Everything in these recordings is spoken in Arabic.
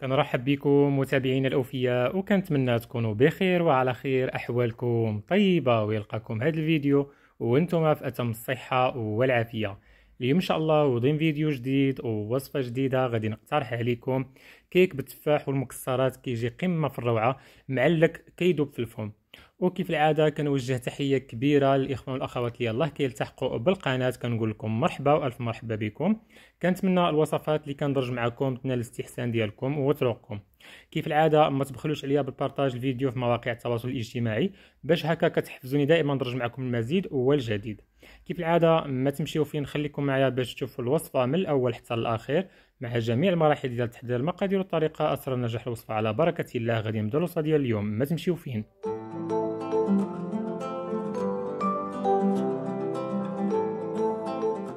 كنرحب بكم متابعينا الاوفياء وكنتمنى تكونوا بخير وعلى خير احوالكم طيبه ويلقاكم هذا الفيديو وانتم في اتم الصحه والعافيه اليوم ان شاء الله وضيم فيديو جديد ووصفه جديده غادي نقترح عليكم كيك بالتفاح والمكسرات كيجي قمه في الروعه معلك كيدوب في الفم وكيف العاده كنوجه تحيه كبيره للاخوان والاخوات اللي يلاه كيلتحقوا بالقناه كنقول لكم مرحبا والف مرحبا بكم كنتمنى الوصفات اللي كندرج معكم تنال الاستحسان ديالكم وتروقكم كيف العاده ما تبخلوش عليا بالبارطاج الفيديو في مواقع التواصل الاجتماعي باش هكا كتحفزوني دائما ندرج معكم المزيد والجديد كيف العاده ما تمشيو فين نخليكم معايا باش تشوفوا الوصفه من الاول حتى الاخير مع جميع المراحل ديال تحضير المقادير والطريقه اسرع نجاح الوصفه على بركه الله غادي نبداو الوصفه ديال اليوم ما تمشيو فين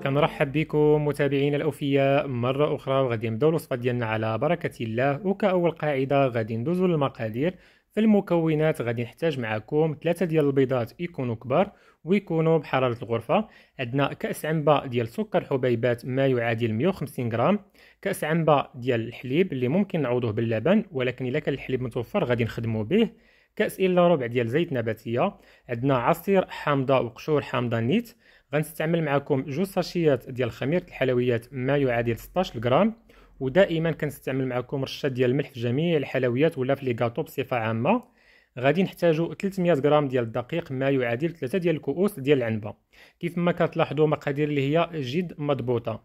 كنرحب بكم متابعينا الاوفياء مره اخرى وغادي نبداو الوصفه ديالنا على بركه الله وكاول قاعده غادي ندوزو للمقادير في المكونات غادي نحتاج معكم ثلاثه ديال البيضات يكونوا كبار ويكونوا بحراره الغرفه عندنا كاس عنبه ديال سكر حبيبات ما يعادل 150 غرام كاس عنبه ديال الحليب اللي ممكن نعوضوه باللبن ولكن الا كان الحليب متوفر غادي نخدمو به كاس الا ربع ديال زيت نباتيه عندنا عصير حامضه وقشور حامضه نيت غنستعمل معكم جوج ساشيات ديال خميره الحلويات ما يعادل 16 غرام ودائما كنستعمل معكم رشه ديال الملح في جميع الحلويات ولا في لي غاطو بصفه عامه غادي نحتاجو 300 غرام ديال الدقيق ما يعادل 3 ديال الكؤوس ديال العنبه كيف ما كتلاحظوا مقادير اللي هي جد مضبوطه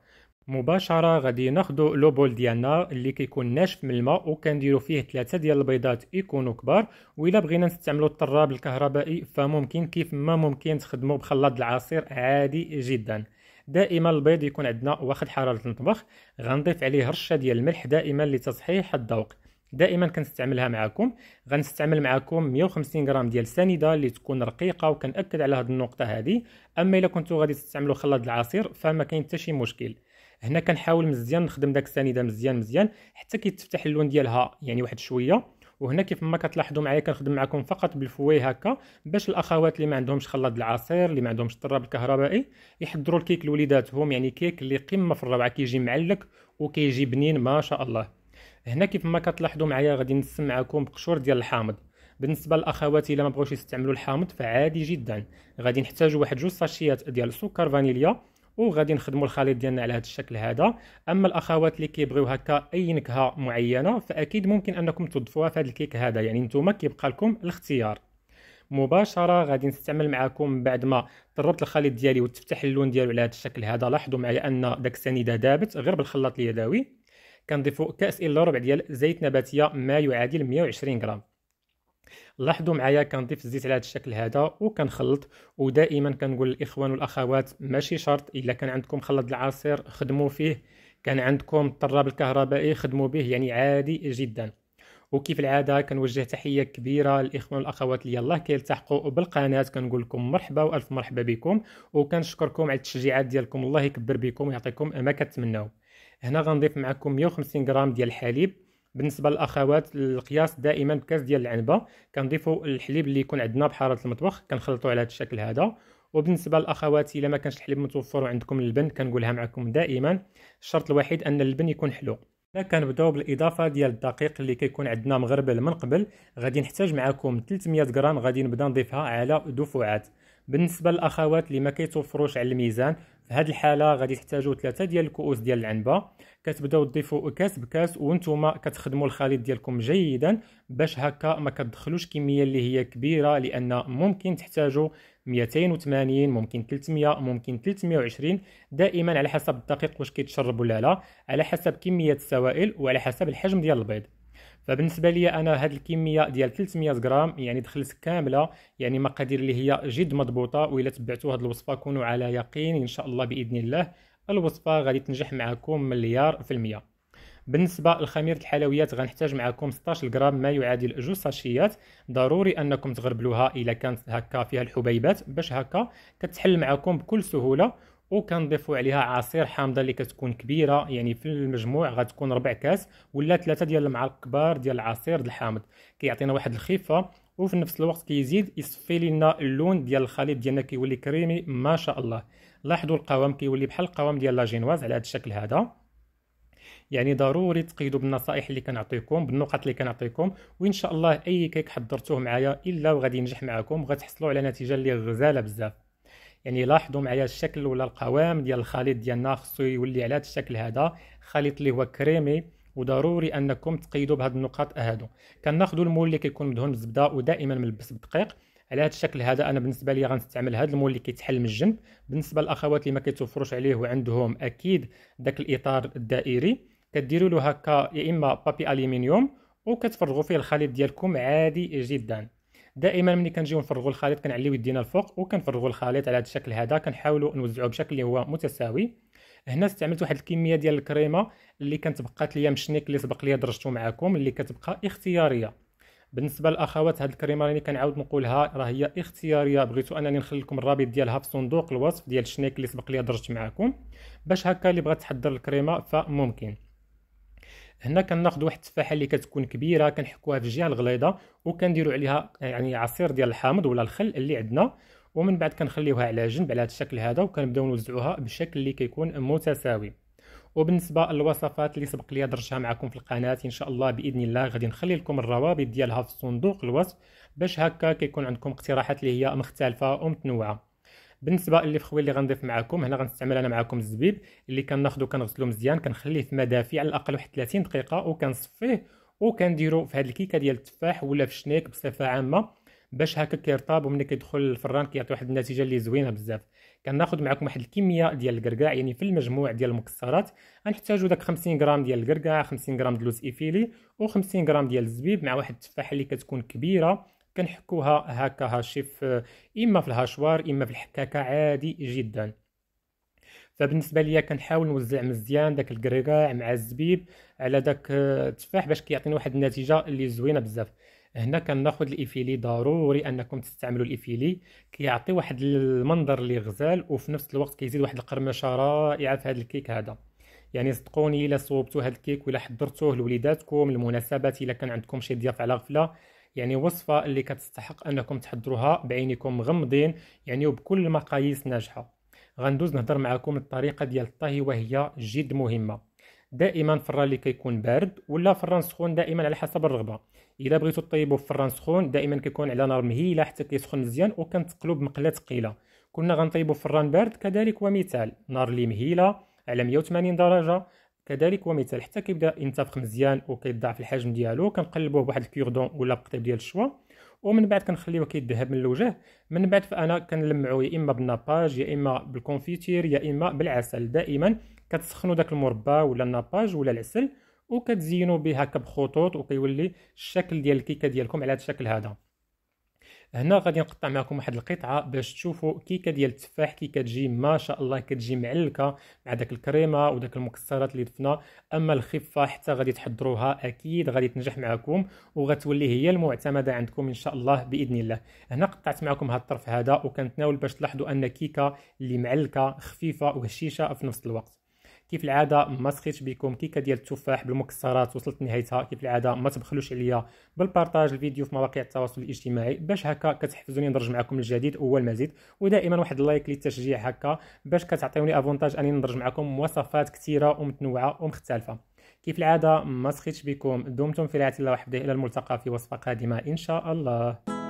مباشره غادي ناخدو لو بول ديالنا اللي كيكون ناشف من الماء وكنديرو فيه ثلاثه ديال البيضات يكونوا كبار والا بغينا نستعملو الطراب الكهربائي فممكن كيف ما ممكن تخدمو بخلاط العصير عادي جدا دائما البيض يكون عندنا واخد حراره المطبخ غنضيف عليه رشه ديال الملح دائما لتصحيح الذوق دائما كنستعملها معكم غنستعمل معكم 150 غرام ديال سنيده اللي تكون رقيقه وكنأكد على هذه النقطه هذه اما الا كنتو غادي تستعملوا خلاط العصير فما كاين حتى شي مشكل هنا كنحاول مزيان نخدم داك السنيده مزيان مزيان حتى كيتفتح اللون ديالها يعني واحد شويه وهنا كيف ما كتلاحظوا معايا كنخدم معكم فقط بالفوي هكا باش الاخوات اللي ما عندهمش خلاط العصير اللي ما عندهمش الطراب الكهربائي يحضروا الكيك لوليداتهم يعني كيك اللي قمه في الروعه كيجي معلك وكيجي بنين ما شاء الله هنا كيف ما كتلاحظوا معايا غادي نسم معكم بقشور ديال الحامض بالنسبه للاخوات الا ما بغاوش يستعملوا الحامض فعادي جدا غادي نحتاجوا واحد جوج ساشيات ديال السكر فانيليا وغادي نخدموا الخليط ديالنا على هذا الشكل هذا اما الاخوات اللي كيبغيو هكا اي نكهه معينه فاكيد ممكن انكم تضيفوها في هذا الكيك هذا يعني نتوما كيبقى لكم الاختيار مباشره غادي نستعمل معكم بعد ما طربت الخليط ديالي وتفتح اللون ديالو على هذا الشكل هذا لاحظوا معايا ان داك السنيده دابت غير بالخلاط اليدوي كنضيفوا كاس الا ربع ديال زيت نباتيه ما يعادل 120 غرام لاحظوا معايا كنضيف الزيت على هذا الشكل هذا وكنخلط ودائما كنقول للاخوان والاخوات ماشي شرط الا كان عندكم خلط العصير خدموا فيه كان عندكم الطراب الكهربائي خدموا به يعني عادي جدا وكيف العاده كنوجه تحيه كبيره للاخوان والاخوات اللي يلاه كيلتحقوا بالقناه كنقول لكم مرحبا والف مرحبا بكم وكنشكركم على التشجيعات ديالكم الله يكبر بكم ويعطيكم ما كتمنوا هنا غنضيف معكم 150 غرام ديال الحليب بالنسبه للاخوات القياس دائما بكاس ديال العنبه كنضيفوا الحليب اللي يكون عندنا بحاره المطبخ كنخلطوا على هذا الشكل هذا وبالنسبه للاخوات الا ما كانش الحليب متوفر وعندكم اللبن كنقولها معكم دائما الشرط الوحيد ان اللبن يكون حلو كنبداو بالاضافه ديال الدقيق اللي كيكون عندنا مغربل من قبل غادي نحتاج معكم 300 غرام غادي نبدا نضيفها على دفعات بالنسبه للاخوات اللي ما كيتوفروش على الميزان هاد الحاله غادي تحتاجوا ثلاثه ديال الكؤوس ديال العنبه كتبداو تضيفوا كاس بكاس وانتم كتخدموا الخليط ديالكم جيدا باش هكا ما كتدخلوش كميه اللي هي كبيره لان ممكن تحتاجوا 280 ممكن 300 ممكن 320 دائما على حسب الدقيق واش كيتشرب ولا لا على حسب كميه السوائل وعلى حسب الحجم ديال البيض فبالنسبه لي انا هاد الكميه ديال 300 غرام يعني دخلت كامله يعني مقادير اللي هي جد مضبوطه والا تبعتوا هاد الوصفه كونوا على يقين ان شاء الله باذن الله الوصفه غادي تنجح معكم مليار في المئه بالنسبه لخميره الحلويات غنحتاج معكم 16 غرام ما يعادل جوج ساشيات ضروري انكم تغربلوها الا كانت هكا فيها الحبيبات باش هكا كتحل معكم بكل سهوله وكنضيفوا عليها عصير حامضه اللي كتكون كبيره يعني في المجموع غتكون ربع كاس ولا ثلاثه ديال المعالق كبار ديال العصير ديال الحامض كيعطينا واحد الخفه وفي نفس الوقت كيزيد يصفي لنا اللون ديال الخليط ديالنا كيولي كريمي ما شاء الله لاحظوا القوام كيولي بحال القوام ديال لاجينواز على هذا الشكل هذا يعني ضروري تقيدوا بالنصائح اللي كنعطيكم بالنقط اللي كنعطيكم وان شاء الله اي كيك حضرتوه معايا الا وغادي ينجح معكم وغتحصلوا على نتيجه اللي غزاله بزاف يعني لاحظوا معايا الشكل ولا القوام ديال الخليط ديالنا خصو يولي على هذا الشكل هذا خليط اللي هو كريمي وضروري انكم تقيدوا بهاد النقاط هادو كناخذوا المول اللي كيكون مدهون بالزبده ودائما ملبس بالدقيق على هذا الشكل هذا انا بالنسبه لي غنستعمل هذا المول اللي كيتحل من الجنب بالنسبه للاخوات اللي ما كيتوفروش عليه وعندهم اكيد داك الاطار الدائري كديروا له هكا يا اما بابي الومنيوم وكتفرغوا فيه الخليط ديالكم عادي جدا دائما ملي كنجيو نفرغوا الخليط كنعليو يدينا الفوق وكنفرغوا الخليط على هذا الشكل هذا كنحاولوا نوزعوه بشكل اللي هو متساوي هنا استعملت واحد الكميه ديال الكريمه اللي كانت بقات ليا الشنيك اللي سبق ليا درجته معكم اللي كتبقى اختياريه بالنسبه للاخوات هاد الكريمه راني كنعاود نقولها راه هي اختياريه بغيتو انني نخلي لكم الرابط ديالها في صندوق الوصف ديال الشنيك اللي سبق ليا درجت معكم باش هكا اللي بغات تحضر الكريمه فممكن هنا كناخذ واحد التفاحه اللي كتكون كبيره كنحكوها في الجهه الغليظه وكنديروا عليها يعني عصير ديال الحامض ولا الخل اللي عندنا ومن بعد كنخليوها على جنب على هذا الشكل هذا وكنبداو نوزعوها بشكل اللي كيكون متساوي وبالنسبه للوصفات اللي سبق لي درتها معكم في القناه ان شاء الله باذن الله غادي نخلي لكم الروابط ديالها في صندوق الوصف باش هكا كيكون عندكم اقتراحات اللي هي مختلفه ومتنوعه بالنسبه اللي فخوي اللي غنضيف معكم هنا غنستعمل انا معكم الزبيب اللي كناخذو كنغسلو مزيان كنخليه في دافي على الاقل واحد 30 دقيقه وكنصفيه وكنديرو في هاد الكيكه ديال التفاح ولا في الشنيك بصفه عامه باش هكا كيرطاب ومن كيدخل للفران كيعطي واحد النتيجه اللي زوينه بزاف كناخذ معكم واحد الكميه ديال القرقاع يعني في المجموع ديال المكسرات غنحتاجو داك 50 غرام ديال القرقاع 50 غرام ديال ايفيلي و 50 غرام ديال الزبيب مع واحد التفاحه اللي كتكون كبيره كنحكوها هكا في آه، اما في الهاشوار اما في الحكاكه عادي جدا فبالنسبه ليا كنحاول نوزع مزيان داك الكريكاع مع الزبيب على داك التفاح آه، باش كيعطيني واحد النتيجه اللي زوينه بزاف هنا كناخذ الايفيلي ضروري انكم تستعملوا الايفيلي كيعطي واحد المنظر اللي غزال وفي نفس الوقت كيزيد واحد القرمشه رائعه في هذا الكيك هذا يعني صدقوني الا صوبتوا هذا الكيك ولا حضرتوه لوليداتكم المناسبات الا كان عندكم شي ضياف على غفله يعني وصفه اللي كتستحق انكم تحضروها بعينكم مغمضين يعني وبكل المقاييس ناجحه غندوز نهضر معكم الطريقه ديال الطهي وهي جد مهمه دائما الفران اللي كيكون بارد ولا فران سخون دائما على حسب الرغبه الا بغيتو طيبوا في فران سخون دائما كيكون على نار مهيله حتى كيسخن مزيان وكنتقلوا بمقله ثقيله كنا غنطيبوا فران بارد كذلك ومثال نار اللي مهيله على 180 درجه كذلك ومثال حتى كيبدا ينتفخ مزيان وكيضاعف الحجم ديالو كنقلبوه بواحد الكيردون ولا بقطيب ديال الشوا ومن بعد كنخليوه كيذهب من الوجه من بعد فانا كنلمعو يا اما بالناباج يا اما بالكونفيتير يا اما بالعسل دائما كتسخنوا داك المربى ولا الناباج ولا العسل وكتزينوا بها بخطوط وكيولي الشكل ديال الكيكه ديالكم على هذا الشكل هذا هنا غادي نقطع معكم واحد القطعه باش تشوفوا كيكه ديال التفاح كي كتجي ما شاء الله كتجي معلكه مع داك الكريمه وداك المكسرات اللي ضفنا اما الخفه حتى غادي تحضروها اكيد غادي تنجح معكم وغتولي هي المعتمده عندكم ان شاء الله باذن الله هنا قطعت معكم هذا الطرف هذا وكنتناول باش تلاحظوا ان كيكه اللي معلكه خفيفه وهشيشه في نفس الوقت كيف العاده ما سخيتش بكم كيكه ديال التفاح بالمكسرات وصلت نهايتها كيف العاده ما تبخلوش عليا بالبارطاج الفيديو في مواقع التواصل الاجتماعي باش هكا كتحفزوني ندرج معكم الجديد هو المزيد ودائما واحد اللايك للتشجيع هكا باش كتعطيوني افونتاج انني ندرج معكم وصفات كثيره ومتنوعه ومختلفه كيف العاده ما سخيتش بكم دمتم في رعايه الله وحفظه الى الملتقى في وصفه قادمه ان شاء الله